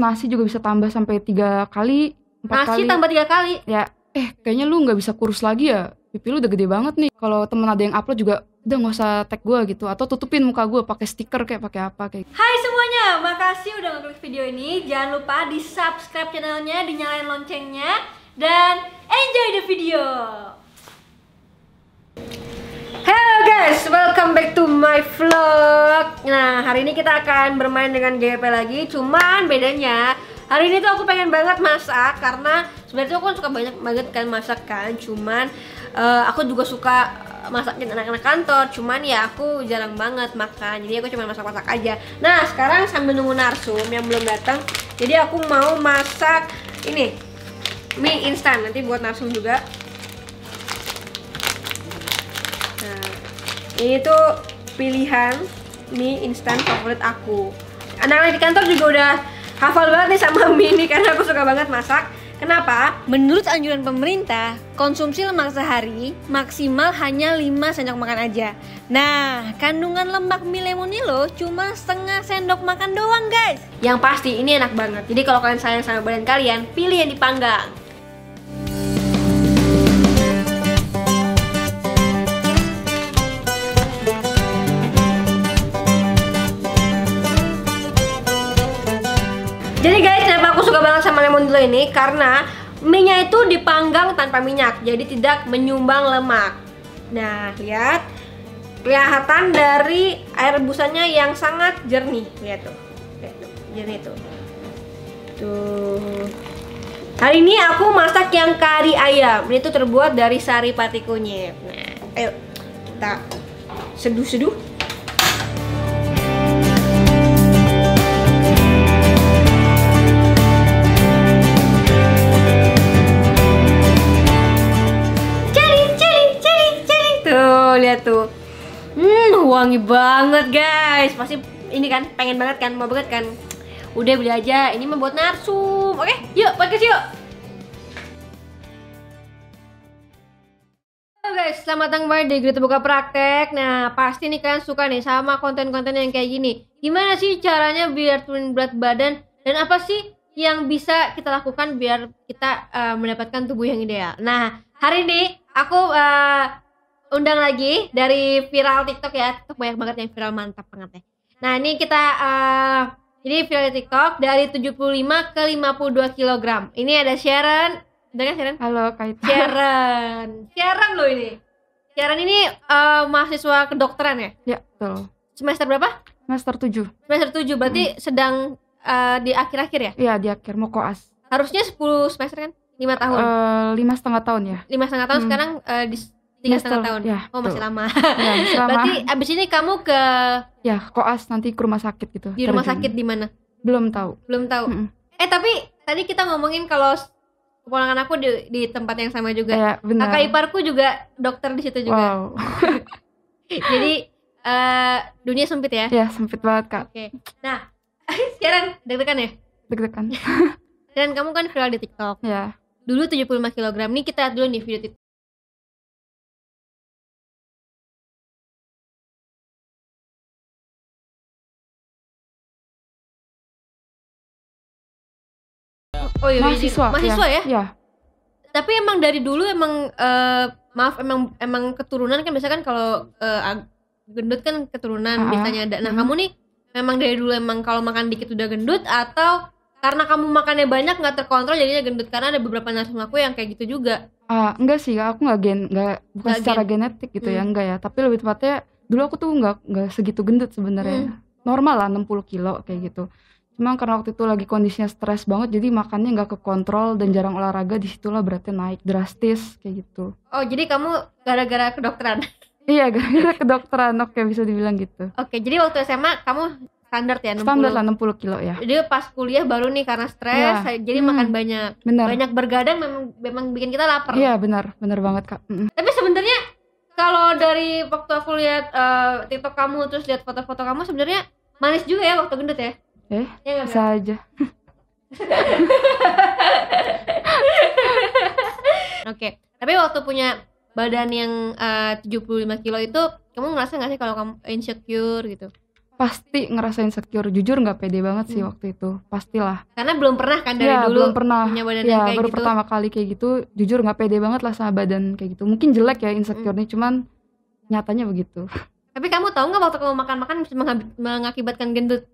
nasi juga bisa tambah sampai tiga kali empat nasi kali. tambah tiga kali ya eh kayaknya lu nggak bisa kurus lagi ya pipi lu udah gede banget nih kalau temen ada yang upload juga udah nggak usah tag gue gitu atau tutupin muka gue pakai stiker kayak pakai apa kayak gitu. Hai semuanya makasih udah ngeklik video ini jangan lupa di subscribe channelnya dinyalain loncengnya dan enjoy the video Hello guys, welcome back to my vlog Nah, hari ini kita akan bermain dengan GP lagi Cuman bedanya Hari ini tuh aku pengen banget masak Karena sebenarnya aku suka banyak banget kan masak kan Cuman uh, aku juga suka masakin anak-anak kantor Cuman ya aku jarang banget makan Jadi aku cuma masak-masak aja Nah, sekarang sambil nunggu narsum yang belum datang Jadi aku mau masak ini mie instan nanti buat narsum juga ini tuh pilihan mie instan favorit aku anak-anak di kantor juga udah hafal banget nih sama mie ini karena aku suka banget masak Kenapa? Menurut anjuran pemerintah, konsumsi lemak sehari maksimal hanya 5 sendok makan aja. Nah, kandungan lemak mie loh cuma setengah sendok makan doang guys. Yang pasti ini enak banget. Jadi kalau kalian sayang sama badan kalian, pilih yang dipanggang. daun dulu ini karena minyak itu dipanggang tanpa minyak jadi tidak menyumbang lemak nah lihat kelihatan dari air rebusannya yang sangat jernih lihat tuh, lihat tuh jernih tuh tuh hari ini aku masak yang kari ayam ini tuh terbuat dari sari pati kunyit nah ayo kita seduh-seduh tuh lihat tuh hmm wangi banget guys pasti ini kan pengen banget kan mau banget kan udah beli aja ini membuat nafsu oke yuk podcast yuk Halo guys, selamat datang kembali di Gerita Buka Praktek Nah, pasti nih kalian suka nih sama konten-konten yang kayak gini Gimana sih caranya biar turun berat badan Dan apa sih yang bisa kita lakukan biar kita uh, mendapatkan tubuh yang ideal Nah, hari ini aku uh, undang lagi dari viral TikTok ya. TikTok banyak banget yang viral mantap banget ya. Nah, ini kita uh, ini viral TikTok dari 75 ke 52 kg. Ini ada Sharon. dengar kan, Sharon? Halo, Kak Sharon. Sharon loh ini. Sharon ini uh, mahasiswa kedokteran ya? Ya, betul. Semester berapa? Semester 7. Semester 7 berarti hmm. sedang uh, di akhir-akhir ya? Iya, di akhir mau koas. Harusnya 10 semester kan? 5 tahun. lima setengah tahun ya. Lima setengah tahun hmm. sekarang uh, di tiga setengah tahun ya, oh masih lama ya, selama, berarti abis ini kamu ke ya koas nanti ke rumah sakit gitu di rumah sakit di mana belum tahu belum tahu mm -mm. eh tapi tadi kita ngomongin kalau keponakan aku di, di tempat yang sama juga ya, benar. kakak iparku juga dokter di situ juga wow. jadi uh, dunia sempit ya ya sempit banget kak oke okay. nah sekarang deg-degan ya deg-degan dan kamu kan viral di tiktok ya dulu 75 kg nih kita lihat dulu nih video TikTok. Oh iya, iya, iya. mahasiswa. Iya. Mahasiswa ya? Iya. Tapi emang dari dulu emang uh, maaf emang emang keturunan kan biasanya kan kalau uh, gendut kan keturunan uh ah, -huh. Ah. biasanya ada. Nah, hmm. kamu nih memang dari dulu emang kalau makan dikit udah gendut atau karena kamu makannya banyak nggak terkontrol jadinya gendut karena ada beberapa narasum aku yang kayak gitu juga uh, enggak sih aku nggak gen nggak bukan gak secara gen. genetik gitu ya, hmm. ya enggak ya tapi lebih tepatnya dulu aku tuh nggak nggak segitu gendut sebenarnya hmm. normal lah 60 kilo kayak gitu Cuma karena waktu itu lagi kondisinya stres banget, jadi makannya nggak kekontrol dan jarang olahraga, disitulah berarti naik drastis kayak gitu. Oh, jadi kamu gara-gara kedokteran? iya, gara-gara kedokteran, oke bisa dibilang gitu. Oke, jadi waktu SMA kamu standar ya 60. Standar lah 60 kilo ya. Jadi pas kuliah baru nih karena stres ya. jadi hmm. makan banyak. Bener. Banyak bergadang memang memang bikin kita lapar. Iya, benar. Benar banget, Kak. Mm. Tapi sebenarnya kalau dari waktu aku lihat uh, TikTok kamu terus lihat foto-foto kamu sebenarnya manis juga ya waktu gendut ya? Eh, ya, bisa iya, gak? aja. Oke, okay. tapi waktu punya badan yang eh, uh, 75 kilo itu, kamu ngerasa gak sih kalau kamu insecure gitu? Pasti ngerasa insecure, jujur gak pede banget sih hmm. waktu itu, pastilah. Karena belum pernah kan dari ya, dulu belum pernah. punya badan ya, yang kayak baru gitu? pertama kali kayak gitu, jujur gak pede banget lah sama badan kayak gitu. Mungkin jelek ya insecure-nya, hmm. cuman nyatanya begitu. Tapi kamu tahu nggak waktu kamu makan-makan bisa mengakibatkan gendut?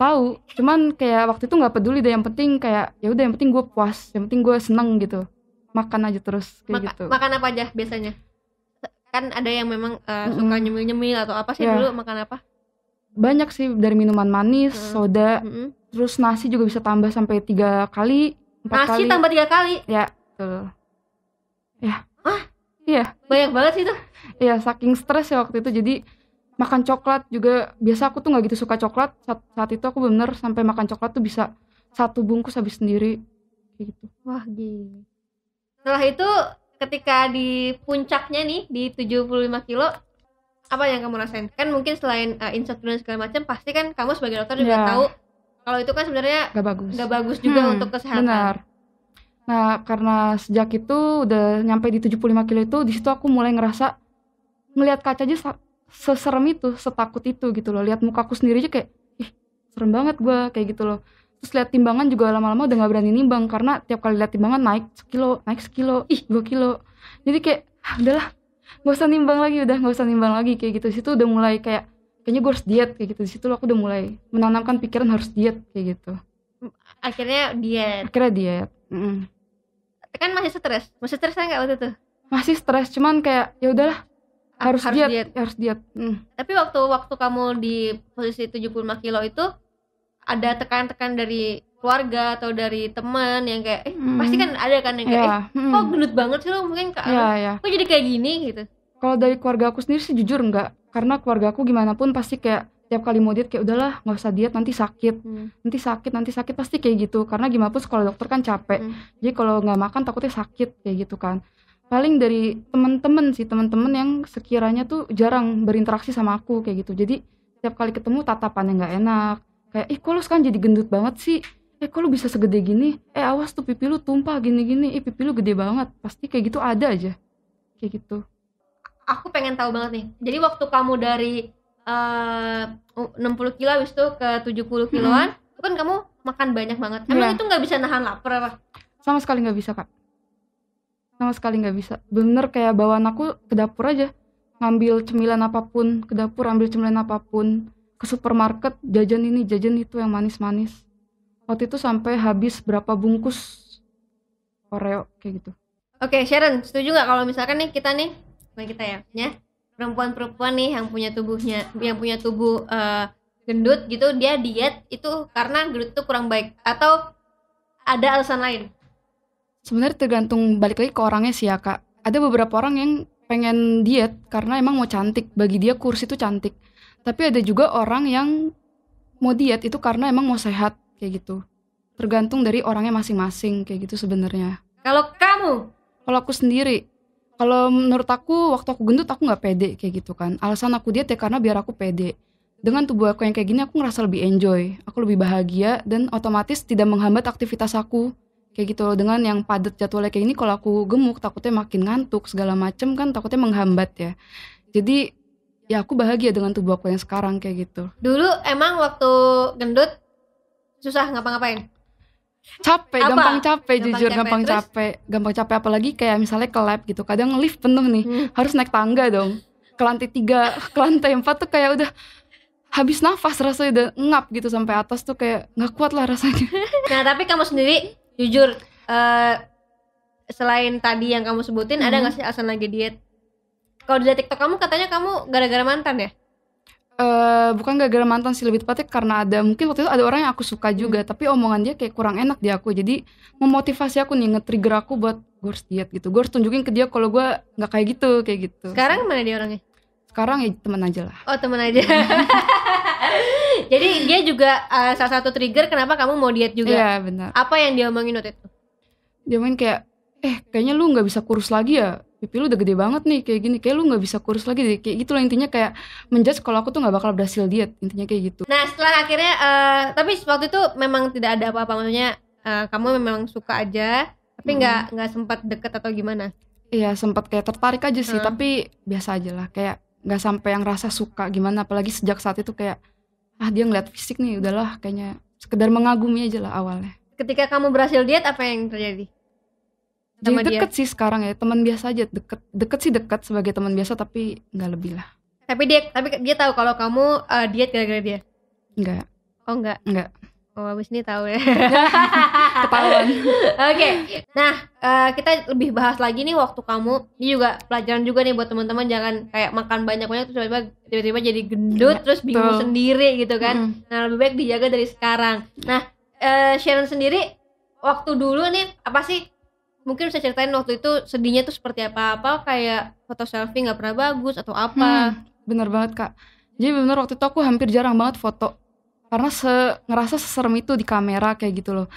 tahu cuman kayak waktu itu nggak peduli deh yang penting kayak ya udah yang penting gue puas yang penting gue seneng gitu makan aja terus kayak Maka, gitu makan apa aja biasanya kan ada yang memang uh, mm -hmm. suka nyemil nyemil atau apa sih yeah. dulu makan apa banyak sih dari minuman manis mm -hmm. soda mm -hmm. terus nasi juga bisa tambah sampai tiga kali empat nasi tambah tiga kali ya betul ya ah iya banyak banget sih tuh iya saking stres ya waktu itu jadi makan coklat juga biasa aku tuh nggak gitu suka coklat saat, saat itu aku bener sampai makan coklat tuh bisa satu bungkus habis sendiri kayak gitu wah gini setelah itu ketika di puncaknya nih di 75 kilo apa yang kamu rasain kan mungkin selain uh, eh, insert dan segala macam pasti kan kamu sebagai dokter juga yeah. tahu kalau itu kan sebenarnya nggak bagus nggak bagus juga hmm, untuk kesehatan benar nah karena sejak itu udah nyampe di 75 kilo itu di situ aku mulai ngerasa melihat kaca aja seserem itu setakut itu gitu loh lihat mukaku sendiri aja kayak ih serem banget gua kayak gitu loh terus lihat timbangan juga lama-lama udah gak berani nimbang karena tiap kali lihat timbangan naik sekilo naik sekilo ih dua kilo jadi kayak ah, udahlah gak usah nimbang lagi udah gak usah nimbang lagi kayak gitu situ udah mulai kayak kayaknya gue harus diet kayak gitu situ aku udah mulai menanamkan pikiran harus diet kayak gitu akhirnya diet akhirnya diet mm. kan masih stres masih stres nggak waktu itu masih stres cuman kayak ya udahlah harus, harus diet, diet harus diet hmm. tapi waktu waktu kamu di posisi 75 kilo itu ada tekan-tekan dari keluarga atau dari teman yang kayak eh hmm. pasti kan ada kan yang kayak yeah. eh, kok hmm. gendut banget sih lo mungkin kak yeah, yeah. kok jadi kayak gini gitu kalau dari keluarga aku sendiri sih jujur enggak karena keluarga aku gimana pun pasti kayak tiap kali mau diet kayak udahlah nggak usah diet nanti sakit hmm. nanti sakit nanti sakit pasti kayak gitu karena gimana pun sekolah dokter kan capek hmm. jadi kalau nggak makan takutnya sakit kayak gitu kan paling dari temen-temen sih temen-temen yang sekiranya tuh jarang berinteraksi sama aku kayak gitu jadi setiap kali ketemu tatapannya nggak enak kayak eh kok lu sekarang jadi gendut banget sih eh kok lu bisa segede gini eh awas tuh pipi lu tumpah gini-gini eh pipi lu gede banget pasti kayak gitu ada aja kayak gitu aku pengen tahu banget nih jadi waktu kamu dari eh, uh, 60 kilo habis itu ke 70 kiloan hmm. kan kamu makan banyak banget emang ya. itu nggak bisa nahan lapar apa sama sekali nggak bisa kak sama sekali nggak bisa bener kayak bawaan aku ke dapur aja ngambil cemilan apapun ke dapur ambil cemilan apapun ke supermarket jajan ini jajan itu yang manis-manis waktu itu sampai habis berapa bungkus oreo kayak gitu oke okay, Sharon setuju nggak kalau misalkan nih kita nih bukan kita ya ya perempuan-perempuan nih yang punya tubuhnya yang punya tubuh uh, gendut gitu dia diet itu karena gendut itu kurang baik atau ada alasan lain sebenarnya tergantung balik lagi ke orangnya sih ya kak ada beberapa orang yang pengen diet karena emang mau cantik bagi dia kursi itu cantik tapi ada juga orang yang mau diet itu karena emang mau sehat kayak gitu tergantung dari orangnya masing-masing kayak gitu sebenarnya kalau kamu kalau aku sendiri kalau menurut aku waktu aku gendut aku nggak pede kayak gitu kan alasan aku diet ya karena biar aku pede dengan tubuh aku yang kayak gini aku ngerasa lebih enjoy aku lebih bahagia dan otomatis tidak menghambat aktivitas aku kayak gitu loh dengan yang padat jadwalnya kayak ini kalau aku gemuk takutnya makin ngantuk segala macem kan takutnya menghambat ya jadi ya aku bahagia dengan tubuh aku yang sekarang kayak gitu dulu emang waktu gendut susah ngapa-ngapain capek Apa? gampang capek gampang jujur capek. gampang Terus? capek gampang capek apalagi kayak misalnya ke lab gitu kadang lift penuh nih hmm. harus naik tangga dong ke lantai tiga ke lantai empat tuh kayak udah habis nafas rasanya udah ngap gitu sampai atas tuh kayak nggak kuat lah rasanya nah tapi kamu sendiri jujur uh, selain tadi yang kamu sebutin hmm. ada mhm. nggak sih alasan lagi diet kalau di tiktok kamu katanya kamu gara-gara mantan ya Uh, bukan gara-gara mantan sih lebih tepatnya karena ada mungkin waktu itu ada orang yang aku suka mhm. juga hmm. tapi omongan dia kayak kurang enak di aku jadi memotivasi aku nih nge-trigger aku buat gue harus diet gitu gue harus tunjukin ke dia kalau gue nggak kayak gitu kayak gitu sekarang mana dia orangnya sekarang ya teman aja lah oh teman aja juga uh, salah satu trigger kenapa kamu mau diet juga. Iya, benar. Apa yang dia omongin waktu itu? Dia main kayak, eh kayaknya lu nggak bisa kurus lagi ya pipi lu udah gede banget nih kayak gini kayak lu nggak bisa kurus lagi deh kayak gitu lah intinya kayak menjudge kalau aku tuh nggak bakal berhasil diet intinya kayak gitu nah setelah akhirnya uh, tapi waktu itu memang tidak ada apa-apa maksudnya uh, kamu memang suka aja tapi nggak hmm. nggak sempat deket atau gimana iya sempat kayak tertarik aja sih hmm. tapi biasa aja lah kayak nggak sampai yang rasa suka gimana apalagi sejak saat itu kayak ah dia ngeliat fisik nih udahlah kayaknya sekedar mengagumi aja lah awalnya ketika kamu berhasil diet apa yang terjadi sama jadi deket dia? sih sekarang ya teman biasa aja deket deket sih deket sebagai teman biasa tapi nggak lebih lah tapi dia tapi dia tahu kalau kamu uh, diet gara-gara dia Enggak. oh enggak enggak Oh, abis ini tahu ya. Ketahuan. Oke. Nah, uh, kita lebih bahas lagi nih waktu kamu. Ini juga pelajaran juga nih buat teman-teman jangan kayak makan banyak-banyak terus tiba-tiba tiba jadi gendut ya, terus bingung tuh. sendiri gitu kan. Hmm. Nah, lebih baik dijaga dari sekarang. Nah, uh, Sharon sendiri waktu dulu nih apa sih mungkin bisa ceritain waktu itu sedihnya tuh seperti apa apa kayak foto selfie nggak pernah bagus atau apa hmm, bener banget kak jadi bener waktu itu aku hampir jarang banget foto karena se ngerasa seserem itu di kamera kayak gitu loh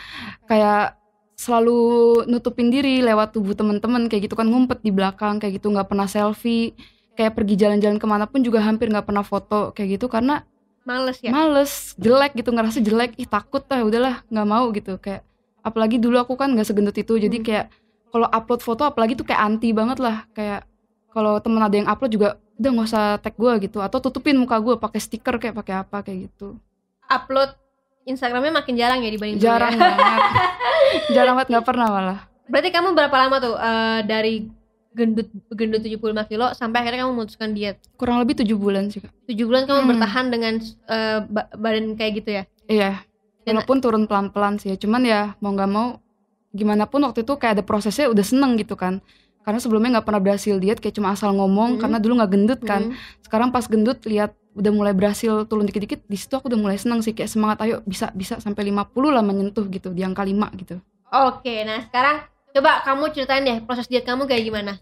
kayak selalu nutupin diri lewat tubuh temen-temen kayak gitu kan ngumpet di belakang kayak gitu nggak pernah selfie kayak pergi jalan-jalan kemana pun juga hampir nggak pernah foto kayak gitu karena males ya males jelek gitu ngerasa jelek ih takut lah udahlah nggak mau gitu kayak apalagi dulu aku kan nggak segendut itu jadi hmm. kayak kalau upload foto apalagi tuh kayak anti banget lah kayak kalau temen ada yang upload juga udah nggak usah tag gue gitu atau tutupin muka gue pakai stiker kayak pakai apa kayak gitu upload Instagramnya makin jarang ya dibanding jarang dunia. Ya. banget jarang banget nggak pernah malah berarti kamu berapa lama tuh uh, dari gendut gendut 75 kilo sampai akhirnya kamu memutuskan diet kurang lebih tujuh bulan sih kak tujuh bulan kamu hmm. bertahan dengan uh, badan kayak gitu ya iya Dan walaupun turun pelan pelan sih ya, cuman ya mau nggak mau gimana pun waktu itu kayak ada prosesnya udah seneng gitu kan karena sebelumnya nggak pernah berhasil diet kayak cuma asal ngomong hmm. karena dulu nggak gendut kan hmm. sekarang pas gendut lihat udah mulai berhasil turun dikit-dikit di situ aku udah mulai seneng sih kayak semangat ayo bisa bisa sampai 50 lah menyentuh gitu di angka 5 gitu oke nah sekarang coba kamu ceritain deh proses diet kamu kayak gimana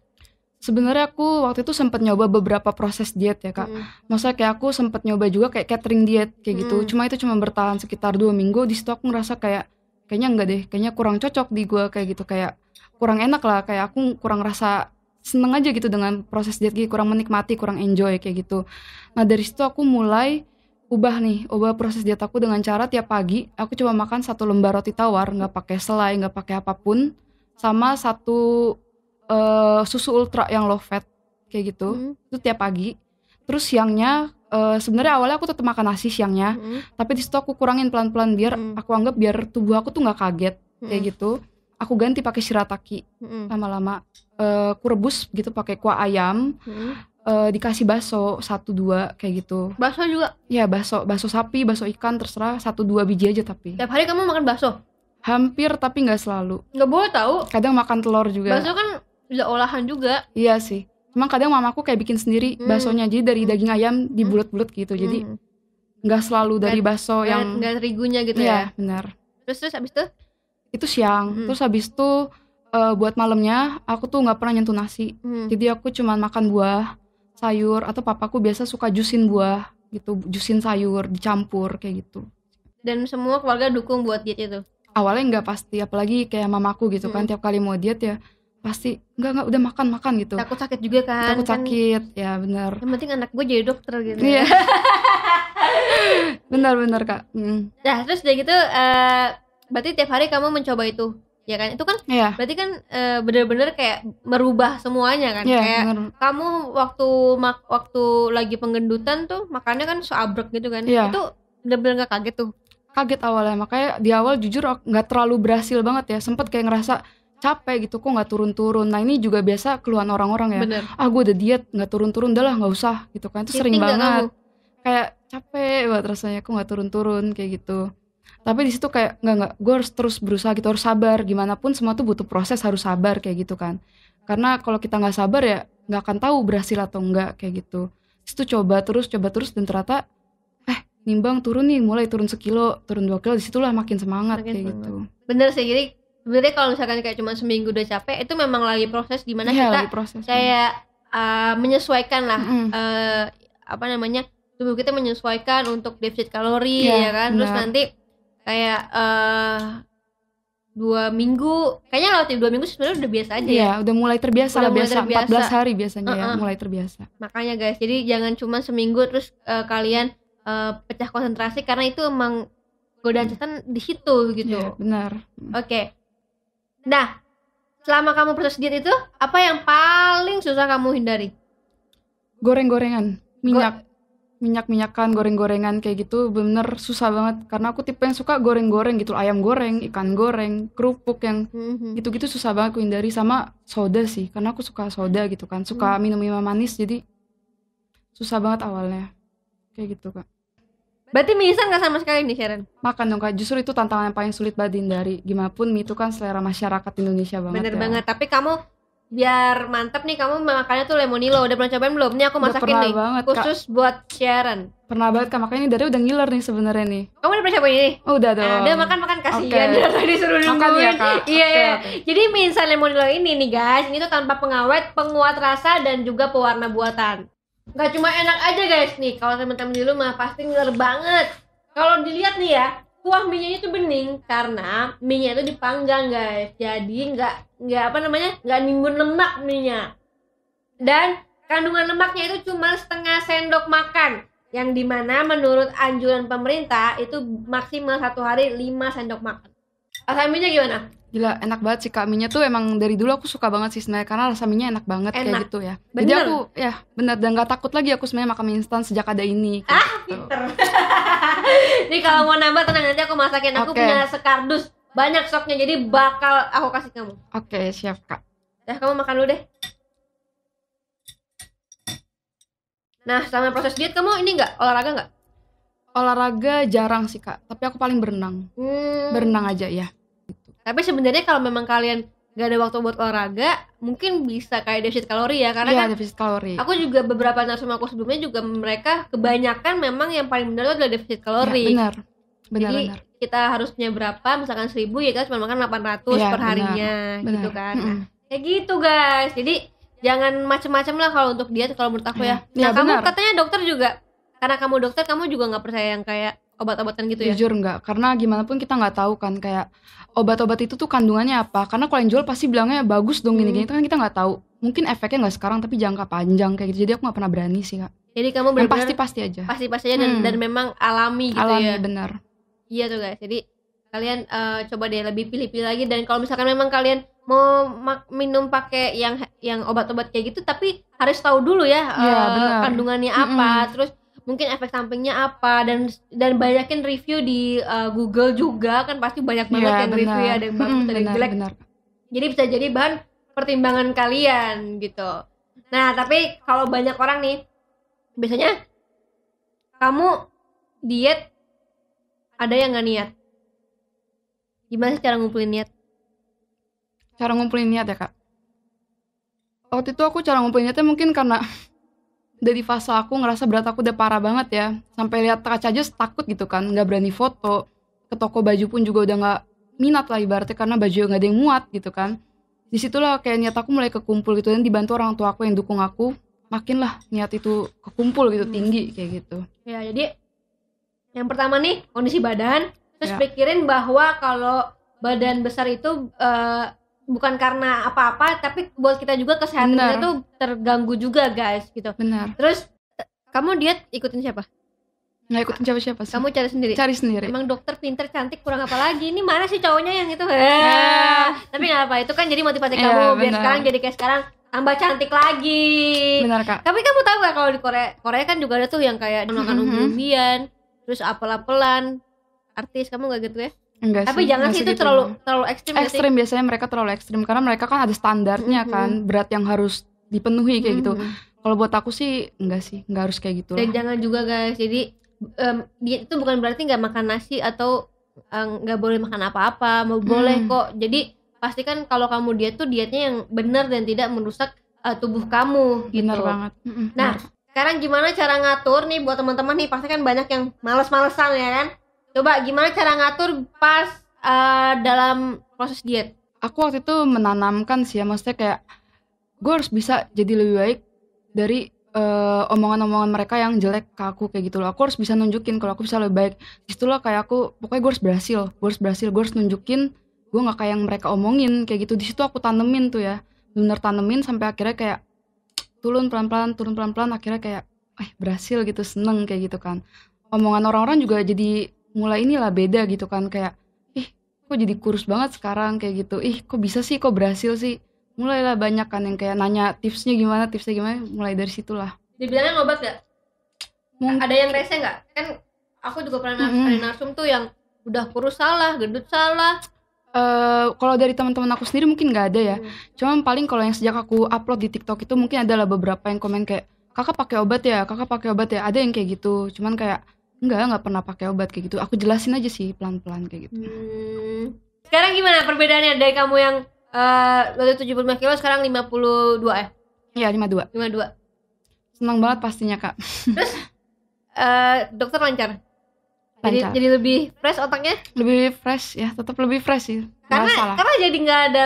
sebenarnya aku waktu itu sempat nyoba beberapa proses diet ya kak hmm. maksudnya kayak aku sempat nyoba juga kayak catering diet kayak gitu. hmm. gitu cuma itu cuma bertahan sekitar dua minggu di situ aku ngerasa kayak kayaknya enggak deh kayaknya kurang cocok di gua kayak gitu kayak kurang enak lah kayak aku kurang rasa seneng aja gitu dengan proses diet kurang menikmati kurang enjoy kayak gitu nah dari situ aku mulai ubah nih ubah proses diet aku dengan cara tiap pagi aku cuma makan satu lembar roti tawar nggak pakai selai nggak pakai apapun sama satu uh, susu ultra yang low fat kayak gitu hmm. itu tiap pagi terus siangnya uh, sebenarnya awalnya aku tetap makan nasi siangnya hmm. tapi di situ aku kurangin pelan-pelan biar hmm. aku anggap biar tubuh aku tuh nggak kaget kayak hmm. gitu aku ganti pakai shirataki mm lama-lama uh, eh, aku rebus gitu pakai kuah ayam uh, dikasih baso satu dua kayak gitu Baso juga ya baso, baso sapi baso ikan terserah satu dua biji aja tapi tiap hari kamu makan baso? hampir tapi nggak selalu nggak boleh tahu kadang makan telur juga Baso kan udah olahan juga iya sih emang kadang mamaku kayak bikin sendiri mm. baksonya jadi dari mm. daging ayam dibulet-bulet gitu jadi mm. nggak selalu dari baso yang nggak terigunya gitu ya, ya benar terus terus abis itu itu siang hmm. terus habis itu uh, buat malamnya aku tuh nggak pernah nyentuh nasi hmm. jadi aku cuma makan buah sayur atau papaku biasa suka jusin buah gitu jusin sayur dicampur kayak gitu dan semua keluarga dukung buat diet itu awalnya nggak pasti apalagi kayak mamaku gitu kan. hmm. kan tiap kali mau diet ya pasti nggak nggak udah makan makan gitu takut sakit juga kan takut kan. sakit kan, ya benar yang penting anak gue jadi dokter gitu iya bener benar benar kak hmm. nah terus udah gitu uh, berarti tiap hari kamu mencoba itu ya kan itu kan yeah. berarti kan e, bener-bener kayak merubah semuanya kan yeah, kayak bener. kamu waktu mak waktu lagi penggendutan tuh makannya kan so gitu kan yeah. itu bener-bener gak kaget tuh kaget awalnya makanya di awal jujur nggak terlalu berhasil banget ya sempet kayak ngerasa capek gitu kok nggak turun-turun nah ini juga biasa keluhan orang-orang ya bener. ah gue udah diet nggak turun-turun udah lah nggak usah gitu kan itu sering banget kayak capek banget rasanya kok nggak turun-turun kayak gitu tapi di situ kayak nggak nggak gue harus terus berusaha gitu harus sabar gimana pun semua tuh butuh proses harus sabar kayak gitu kan karena kalau kita nggak sabar ya nggak akan tahu berhasil atau enggak kayak gitu itu coba terus coba terus dan ternyata eh nimbang turun nih mulai turun sekilo turun dua kilo disitulah makin semangat makin kayak gitu bener sih jadi sebenarnya kalau misalkan kayak cuma seminggu udah capek itu memang lagi proses mana yeah, kita proses, iya. kayak uh, menyesuaikan lah mm -hmm. uh, apa namanya tubuh kita menyesuaikan untuk defisit kalori yeah, ya kan terus bener. nanti kayak uh, dua minggu kayaknya lewat dua minggu sebenarnya udah biasa aja iya, ya udah mulai terbiasa udah lah mulai biasa terbiasa. 14 hari biasanya uh -uh. ya mulai terbiasa makanya guys jadi jangan cuma seminggu terus uh, kalian uh, pecah konsentrasi karena itu emang godaan hmm. setan di situ gitu yeah, benar oke okay. nah selama kamu proses diet itu apa yang paling susah kamu hindari goreng-gorengan minyak Go minyak-minyakan, goreng-gorengan kayak gitu bener susah banget karena aku tipe yang suka goreng-goreng gitu, ayam goreng, ikan goreng, kerupuk yang mm-hmm. gitu-gitu mm -hmm. susah banget aku hindari sama soda sih karena aku suka soda gitu kan, suka mm. minum-minuman manis jadi susah banget awalnya kayak gitu kak. Berarti mie instan gak sama sekali nih Sharon? Makan dong kak, justru itu tantangan yang paling sulit banget dihindari Gimana pun mie itu kan selera masyarakat Indonesia banget Bener ya. banget, tapi kamu biar mantep nih kamu makannya tuh lemonilo udah pernah cobain belum? Nih aku masakin nih banget, khusus Kak. buat Sharon. Pernah banget Kak, makanya ini dari udah ngiler nih sebenarnya nih. Kamu udah pernah cobain ini? Oh, udah dong. udah makan makan kasihan okay. ya, tadi suruh nungguin. Makan Kak. Iya. Okay, iya, iya. okay. Jadi mie instan lemonilo ini nih guys, ini tuh tanpa pengawet, penguat rasa dan juga pewarna buatan. Gak cuma enak aja guys nih, kalau teman-teman dulu mah pasti ngiler banget. Kalau dilihat nih ya, kuah minyaknya itu bening karena minyak itu dipanggang guys jadi nggak nggak apa namanya nggak nimbun lemak minyak dan kandungan lemaknya itu cuma setengah sendok makan yang dimana menurut anjuran pemerintah itu maksimal satu hari 5 sendok makan asam gimana? Gila, enak banget sih Kak tuh emang dari dulu aku suka banget sih sebenarnya karena rasa minyak enak banget enak. kayak gitu ya. Bener. Jadi aku ya benar dan gak takut lagi aku sebenarnya makan mie instan sejak ada ini. Ah, gitu. pinter. Nih kalau mau nambah tenang nanti aku masakin. Aku okay. punya sekardus banyak stoknya jadi bakal aku kasih kamu. Oke, okay, siap Kak. Ya, kamu makan dulu deh. Nah, selama proses diet kamu ini nggak olahraga nggak? Olahraga jarang sih kak, tapi aku paling berenang. Hmm. Berenang aja ya tapi sebenarnya kalau memang kalian gak ada waktu buat olahraga mungkin bisa kayak defisit kalori ya karena yeah, kan defisit kalori aku juga beberapa narasumber aku sebelumnya juga mereka kebanyakan memang yang paling benar itu adalah defisit kalori yeah, benar benar jadi benar. kita harusnya berapa misalkan seribu ya kita cuma makan 800 yeah, perharinya benar. gitu kan mm nah, kayak gitu guys jadi jangan macem-macem lah kalau untuk diet kalau menurut aku ya, ya nah yeah, kamu benar. katanya dokter juga karena kamu dokter kamu juga nggak percaya yang kayak obat-obatan gitu ya? Jujur nggak, karena gimana pun kita nggak tahu kan kayak obat-obat itu tuh kandungannya apa. Karena kalau yang jual pasti bilangnya bagus dong hmm. gini-gini, hmm. itu kan kita nggak tahu. Mungkin efeknya nggak sekarang tapi jangka panjang kayak gitu. Jadi aku nggak pernah berani sih kak. Jadi kamu benar pasti-pasti aja. Pasti-pasti aja dan, hmm. dan memang alami gitu alami, ya. Alami benar. Iya tuh guys. Jadi kalian uh, coba deh lebih pilih-pilih lagi dan kalau misalkan memang kalian mau minum pakai yang yang obat-obat kayak gitu tapi harus tahu dulu ya, ya uh, kandungannya apa mm -hmm. terus mungkin efek sampingnya apa dan dan banyakin review di uh, Google juga kan pasti banyak iya, banget yeah, yang review ya ada yang bagus ada jelek benar. jadi bisa jadi bahan pertimbangan kalian gitu nah tapi kalau banyak orang nih biasanya kamu diet ada yang nggak niat gimana sih cara ngumpulin niat cara ngumpulin niat ya kak waktu itu aku cara ngumpulin niatnya mungkin karena Dari fase aku ngerasa berat aku udah parah banget ya sampai lihat kaca aja takut gitu kan nggak berani foto ke toko baju pun juga udah nggak minat lah ibaratnya karena baju nggak ada yang muat gitu kan disitulah kayak niat aku mulai kekumpul gitu dan dibantu orang tua aku yang dukung aku makin lah niat itu kekumpul gitu hmm. tinggi kayak gitu ya jadi yang pertama nih kondisi badan terus ya. pikirin bahwa kalau badan besar itu uh, bukan karena apa-apa tapi buat kita juga kesehatan Bener. kita tuh terganggu juga guys gitu benar terus kamu diet ikutin siapa nggak ikutin siapa-siapa sih kamu cari sendiri cari sendiri emang dokter pinter cantik kurang apa lagi ini mana sih cowoknya yang itu Heh. Eh. tapi nggak apa itu kan jadi motivasi yeah, kamu biar sekarang jadi kayak sekarang tambah cantik lagi benar kak tapi kamu tahu gak kalau di Korea Korea kan juga ada tuh yang kayak makan Mhm. umbi-umbian terus apel-apelan artis kamu nggak gitu ya Enggak Tapi sih, jangan sih itu gitu. terlalu ekstrim. Ekstrim biasanya mereka terlalu ekstrim karena mereka kan ada standarnya mm -hmm. kan berat yang harus dipenuhi kayak mm -hmm. gitu. Kalau buat aku sih enggak sih, enggak harus kayak gitu. Dan jangan juga guys, jadi um, dia itu bukan berarti nggak makan nasi atau nggak um, boleh makan apa-apa, mau -apa, boleh mm. kok. Jadi pastikan kalau kamu diet tuh dietnya yang benar dan tidak merusak uh, tubuh kamu. Gitu. benar banget. Nah, benar. sekarang gimana cara ngatur nih buat teman-teman nih? Pasti kan banyak yang males-malesan ya kan? Coba gimana cara ngatur pas uh, dalam proses diet? Aku waktu itu menanamkan sih ya, maksudnya kayak gue harus bisa jadi lebih baik dari eh, omongan-omongan uh, mereka yang jelek ke aku kayak gitu loh. Aku harus bisa nunjukin kalau aku bisa lebih baik. Disitulah kayak aku, pokoknya gue harus berhasil, gue harus berhasil, gue harus nunjukin gue nggak kayak yang mereka omongin kayak gitu. Di situ aku tanemin tuh ya, bener tanemin sampai akhirnya kayak turun pelan-pelan, turun pelan-pelan, akhirnya kayak eh berhasil gitu, seneng kayak gitu kan. Omongan orang-orang juga jadi mulai inilah beda gitu kan kayak ih kok jadi kurus banget sekarang kayak gitu ih kok bisa sih kok berhasil sih mulailah banyak kan yang kayak nanya tipsnya gimana tipsnya gimana mulai dari situlah dibilangnya ngobat gak? Mungkin. ada yang rese gak? kan aku juga pernah mm -hmm. narsum tuh yang udah kurus salah gendut salah Uh, kalau dari teman-teman aku sendiri mungkin nggak ada ya. Hmm. Cuman paling kalau yang sejak aku upload di TikTok itu mungkin adalah beberapa yang komen kayak kakak pakai obat ya, kakak pakai obat ya. Ada yang kayak gitu. Cuman kayak Enggak, nggak pernah pakai obat kayak gitu. Aku jelasin aja sih pelan-pelan kayak gitu. Hmm. Sekarang gimana perbedaannya dari kamu yang eh uh, waktu 75 kilo sekarang 52 ya? Iya, lima dua Senang banget pastinya, Kak. Terus uh, dokter lancar? Lancar. Jadi, jadi lebih fresh otaknya? Lebih fresh ya, tetap lebih fresh sih. Karena karena jadi nggak ada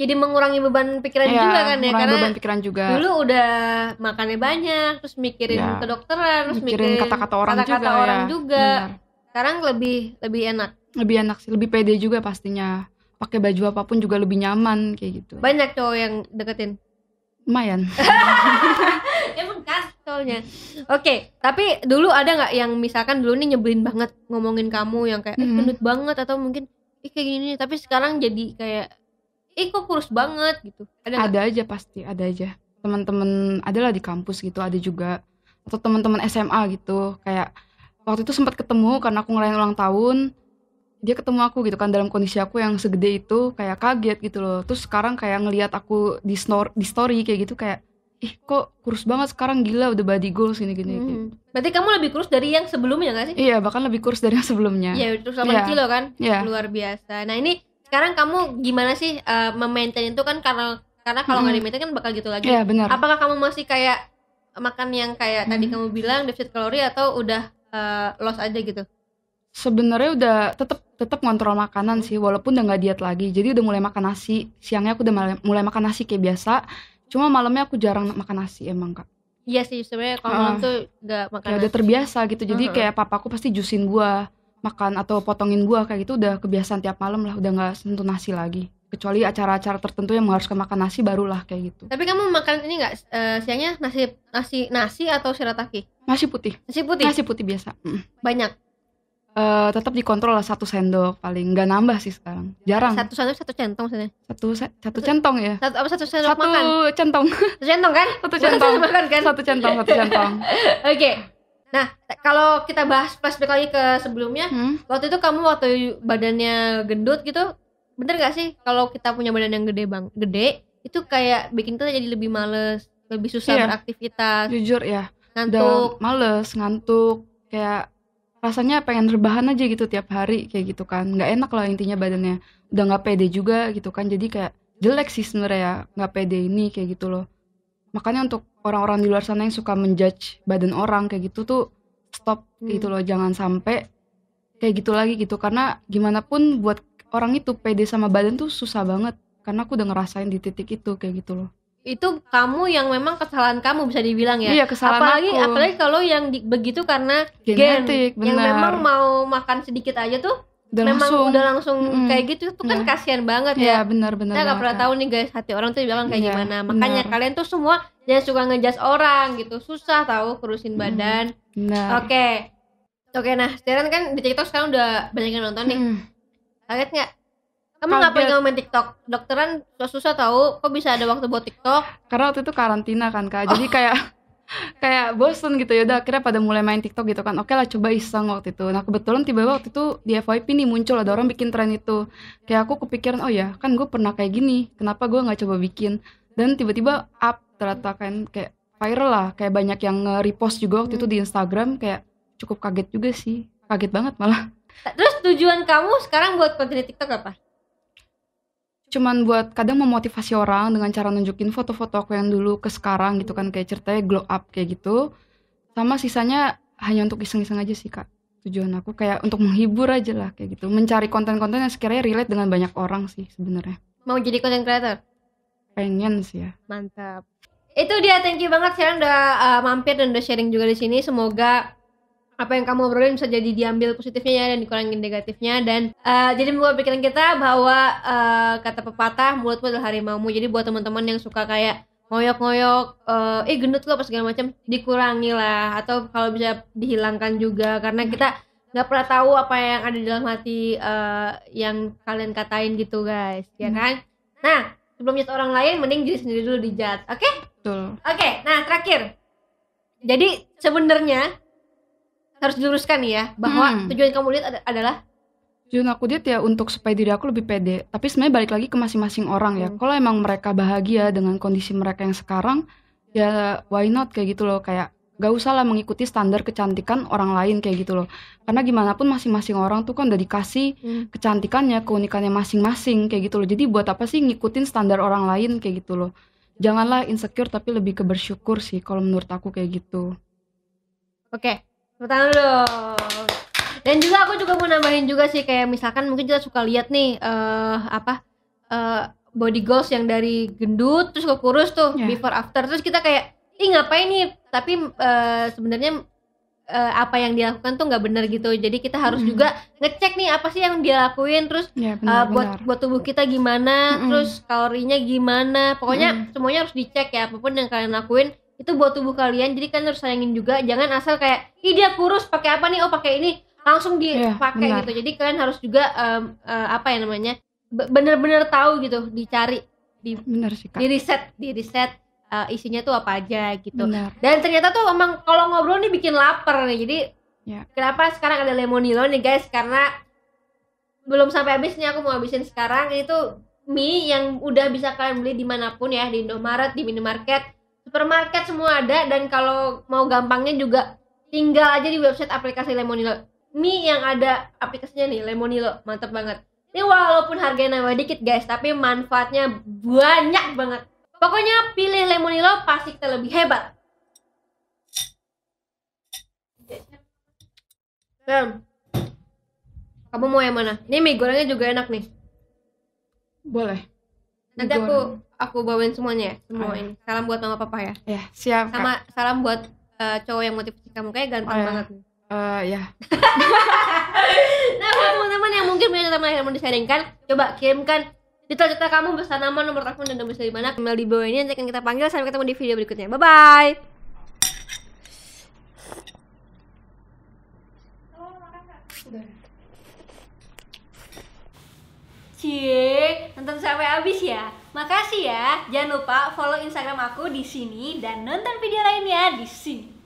jadi mengurangi beban pikiran iya, juga kan ya karena beban pikiran juga dulu udah makannya banyak terus mikirin ke iya. kedokteran terus mikirin, kata-kata orang kata -kata juga orang ya. juga sekarang lebih lebih enak lebih enak sih lebih pede juga pastinya pakai baju apapun juga lebih nyaman kayak gitu banyak cowok yang deketin lumayan emang khas soalnya oke okay, tapi dulu ada nggak yang misalkan dulu nih nyebelin banget ngomongin kamu yang kayak eh, mm banget atau mungkin ih kayak gini tapi sekarang jadi kayak eh kok kurus banget gitu ada ada aja pasti ada aja teman-teman adalah di kampus gitu ada juga atau teman-teman SMA gitu kayak waktu itu sempat ketemu karena aku ngelain ulang tahun dia ketemu aku gitu kan dalam kondisi aku yang segede itu kayak kaget gitu loh terus sekarang kayak ngelihat aku di snor di story kayak gitu kayak ih kok kurus banget sekarang gila udah body goals gini gini hmm. gitu. berarti kamu lebih kurus dari yang sebelumnya gak sih iya bahkan lebih kurus dari yang sebelumnya iya terus sama yeah. Iya. kilo kan yeah. luar biasa nah ini sekarang kamu gimana sih uh, memaintain itu kan karena karena kalau nggak hmm. dimaintain kan bakal gitu lagi. Iya, yeah, benar. Apakah kamu masih kayak makan yang kayak hmm. tadi kamu bilang deficit kalori atau udah uh, loss aja gitu? Sebenarnya udah tetap tetap ngontrol makanan sih walaupun udah nggak diet lagi. Jadi udah mulai makan nasi. Siangnya aku udah mulai, makan nasi kayak biasa. Cuma malamnya aku jarang makan nasi emang, Kak. Iya sih sebenarnya kalau uh, tuh nggak makan. Ya nasi. udah terbiasa gitu. Jadi uh -huh. kayak papaku pasti jusin gua makan atau potongin gua kayak gitu udah kebiasaan tiap malam lah udah nggak sentuh nasi lagi kecuali acara-acara tertentu yang mengharuskan makan nasi barulah kayak gitu. Tapi kamu makan ini nggak uh, siangnya nasi nasi nasi atau shirataki? Nasi putih. Nasi putih. Nasi putih biasa. Mm. Banyak. Uh, tetap dikontrol lah satu sendok paling nggak nambah sih sekarang jarang satu sendok satu centong sebenarnya. satu satu, centong ya satu apa satu sendok satu makan satu centong satu centong kan satu centong satu kan? centong satu centong oke okay. Nah, kalau kita bahas flashback lagi ke sebelumnya, hmm? waktu itu kamu waktu badannya gendut gitu, bener gak sih kalau kita punya badan yang gede bang, gede itu kayak bikin kita jadi lebih males, lebih susah iya. beraktivitas. Jujur ya, ngantuk, Udah males, ngantuk, kayak rasanya pengen rebahan aja gitu tiap hari kayak gitu kan, nggak enak lah intinya badannya, udah nggak pede juga gitu kan, jadi kayak jelek sih sebenarnya ya nggak pede ini kayak gitu loh. Makanya untuk orang-orang di luar sana yang suka menjudge badan orang kayak gitu tuh stop hmm. gitu loh jangan sampai kayak gitu lagi gitu karena gimana pun buat orang itu pede sama badan tuh susah banget karena aku udah ngerasain di titik itu kayak gitu loh itu kamu yang memang kesalahan kamu bisa dibilang ya. Iya, kesalahan apalagi aku. apalagi kalau yang di, begitu karena genetik, gen, Yang memang mau makan sedikit aja tuh udah memang langsung, udah langsung mm, kayak gitu itu kan yeah. kasihan banget yeah, ya. benar benar. Kita nggak pernah tahu nih guys hati orang tuh bilang kayak yeah, gimana. Makanya kalian tuh semua jangan suka ngejas orang gitu. Susah tahu kurusin badan. Oke. Oke, nah sekarang kan di TikTok sekarang udah banyak yang nonton nih. Mm. Kaget nggak? Kamu ngapain kamu main TikTok? Dokteran susah, susah tahu kok bisa ada waktu buat TikTok? Karena waktu itu karantina kan kak, jadi oh. kayak kayak bosen gitu ya udah akhirnya pada mulai main TikTok gitu kan oke lah coba iseng waktu itu nah kebetulan tiba-tiba waktu itu di FYP nih muncul ada orang bikin tren itu kayak aku kepikiran oh ya kan gue pernah kayak gini kenapa gue nggak coba bikin dan tiba-tiba up ternyata kan kayak viral lah kayak banyak yang repost juga waktu hmm. itu di hmm. Instagram kayak cukup kaget juga sih kaget banget malah terus tujuan kamu sekarang buat konten TikTok apa cuman buat kadang memotivasi orang dengan cara nunjukin foto-foto aku yang dulu ke sekarang gitu kan kayak ceritanya glow up kayak gitu sama sisanya hanya untuk iseng-iseng aja sih kak tujuan aku kayak untuk menghibur aja lah kayak gitu mencari konten-konten yang sekiranya relate dengan banyak orang sih sebenarnya mau jadi content creator pengen sih ya mantap itu dia thank you banget sekarang udah uh, mampir dan udah sharing juga di sini semoga apa yang kamu obrolin bisa jadi diambil positifnya ya dan dikurangin negatifnya dan uh, jadi membuat pikiran kita bahwa uh, kata pepatah mulutmu adalah harimaumu jadi buat teman-teman yang suka kayak ngoyok-ngoyok uh, eh gendut lo apa segala macam dikurangi lah atau kalau bisa dihilangkan juga karena kita nggak pernah tahu apa yang ada di dalam hati uh, yang kalian katain gitu guys ya hmm. kan nah sebelum jat orang lain mending diri sendiri dulu dijat oke okay? betul oke okay, nah terakhir jadi sebenarnya harus diluruskan nih ya bahwa hmm. tujuan kamu lihat adalah tujuan aku diet ya untuk supaya diri aku lebih pede tapi sebenarnya balik lagi ke masing-masing orang ya hmm. kalau emang mereka bahagia dengan kondisi mereka yang sekarang ya why not kayak gitu loh kayak gak usah lah mengikuti standar kecantikan orang lain kayak gitu loh karena gimana pun masing-masing orang tuh kan udah dikasih hmm. kecantikannya keunikannya masing-masing kayak gitu loh jadi buat apa sih ngikutin standar orang lain kayak gitu loh janganlah insecure tapi lebih ke bersyukur sih kalau menurut aku kayak gitu oke okay pertama dulu dong. Dan juga aku juga mau nambahin juga sih kayak misalkan mungkin kita suka lihat nih uh, apa uh, body goals yang dari gendut terus ke kurus tuh yeah. before after terus kita kayak ih ngapain nih tapi uh, sebenarnya uh, apa yang dilakukan tuh nggak benar gitu jadi kita harus mm juga ngecek nih apa sih yang dia lakuin terus ya, benar, uh, buat buat tubuh kita gimana mm -hmm. terus kalorinya gimana pokoknya mm semuanya harus dicek ya apapun yang kalian lakuin itu buat tubuh kalian jadi kan harus sayangin juga jangan asal kayak ih dia kurus pakai apa nih oh pakai ini langsung dipakai iya, yeah, gitu jadi kalian harus juga um, uh, apa ya namanya bener-bener tahu gitu dicari di bener sih, Kak. di riset di riset uh, eh, isinya tuh apa aja gitu bener. dan ternyata tuh emang kalau ngobrol nih bikin lapar nih jadi yeah. kenapa sekarang ada lemonilo nih guys karena belum sampai habis nih aku mau habisin sekarang itu mie yang udah bisa kalian beli dimanapun ya di Indomaret di minimarket supermarket semua ada dan kalau mau gampangnya juga tinggal aja di website aplikasi Lemonilo mie yang ada aplikasinya nih Lemonilo mantap banget ini walaupun harganya nambah dikit guys tapi manfaatnya banyak banget pokoknya pilih Lemonilo pasti kita lebih hebat Sam, kamu mau yang mana? Ini mie gorengnya juga enak nih. Boleh nanti aku aku bawain semuanya semua ini salam buat mama papa ya ya siap sama salam buat uh, cowok yang motivasi kamu kayak ganteng oh, ya. banget nih eh, Uh, ya. nah, buat teman-teman yang mungkin punya teman yang mau disaringkan, coba kirimkan cerita-cerita kamu besar nama, nomor telepon, dan nomor dari mana. Email di bawah ini nanti akan kita panggil sampai ketemu di video berikutnya. Bye bye. Udah. Cie, nonton sampai habis ya. Makasih ya. Jangan lupa follow Instagram aku di sini dan nonton video lainnya di sini.